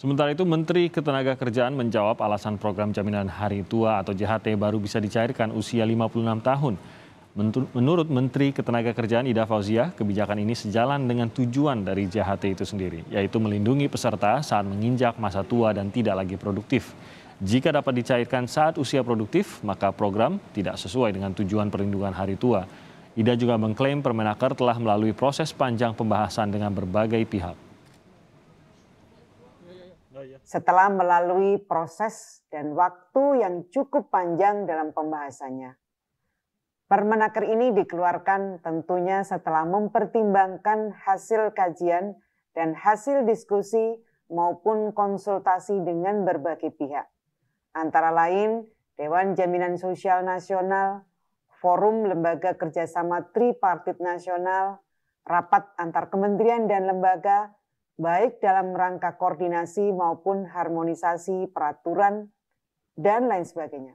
Sementara itu, Menteri Ketenagakerjaan menjawab alasan program jaminan hari tua atau JHT baru bisa dicairkan usia 56 tahun. Menurut Menteri Ketenagakerjaan Ida Fauzia, kebijakan ini sejalan dengan tujuan dari JHT itu sendiri, yaitu melindungi peserta saat menginjak masa tua dan tidak lagi produktif. Jika dapat dicairkan saat usia produktif, maka program tidak sesuai dengan tujuan perlindungan hari tua. Ida juga mengklaim Permenaker telah melalui proses panjang pembahasan dengan berbagai pihak. Oh, iya. Setelah melalui proses dan waktu yang cukup panjang dalam pembahasannya. Permenaker ini dikeluarkan tentunya setelah mempertimbangkan hasil kajian dan hasil diskusi maupun konsultasi dengan berbagai pihak. Antara lain Dewan Jaminan Sosial Nasional, Forum Lembaga Kerjasama Tripartit Nasional, Rapat Antar Kementerian dan Lembaga, baik dalam rangka koordinasi maupun harmonisasi peraturan dan lain sebagainya.